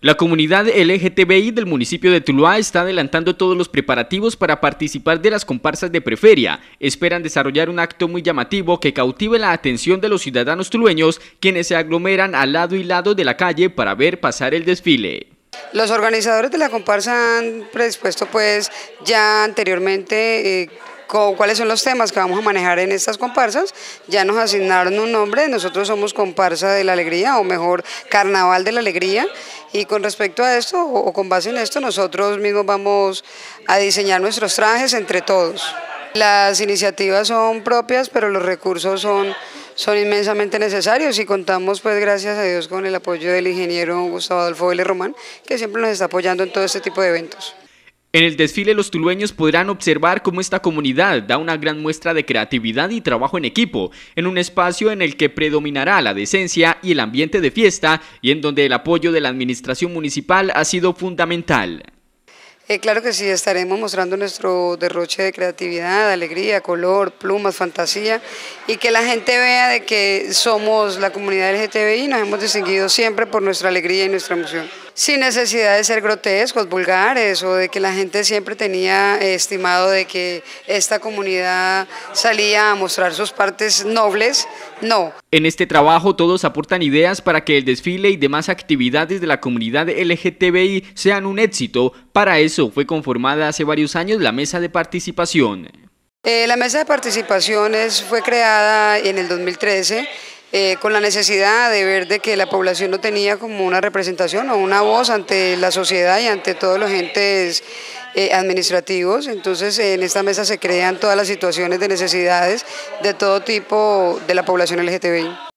La comunidad LGTBI del municipio de Tuluá está adelantando todos los preparativos para participar de las comparsas de preferia. Esperan desarrollar un acto muy llamativo que cautive la atención de los ciudadanos tulueños, quienes se aglomeran al lado y lado de la calle para ver pasar el desfile. Los organizadores de la comparsa han predispuesto pues ya anteriormente... Eh, cuáles son los temas que vamos a manejar en estas comparsas. Ya nos asignaron un nombre, nosotros somos comparsa de la alegría o mejor carnaval de la alegría y con respecto a esto, o con base en esto, nosotros mismos vamos a diseñar nuestros trajes entre todos. Las iniciativas son propias, pero los recursos son, son inmensamente necesarios y contamos, pues gracias a Dios, con el apoyo del ingeniero Gustavo Adolfo Vélez Román, que siempre nos está apoyando en todo este tipo de eventos. En el desfile los tulueños podrán observar cómo esta comunidad da una gran muestra de creatividad y trabajo en equipo, en un espacio en el que predominará la decencia y el ambiente de fiesta y en donde el apoyo de la administración municipal ha sido fundamental. Eh, claro que sí, estaremos mostrando nuestro derroche de creatividad, alegría, color, plumas, fantasía y que la gente vea de que somos la comunidad LGTBI y nos hemos distinguido siempre por nuestra alegría y nuestra emoción sin necesidad de ser grotescos, vulgares o de que la gente siempre tenía eh, estimado de que esta comunidad salía a mostrar sus partes nobles, no. En este trabajo todos aportan ideas para que el desfile y demás actividades de la comunidad LGTBI sean un éxito. Para eso fue conformada hace varios años la mesa de participación. Eh, la mesa de participaciones fue creada en el 2013 eh, con la necesidad de ver de que la población no tenía como una representación o una voz ante la sociedad y ante todos los entes eh, administrativos. Entonces en esta mesa se crean todas las situaciones de necesidades de todo tipo de la población LGTBI.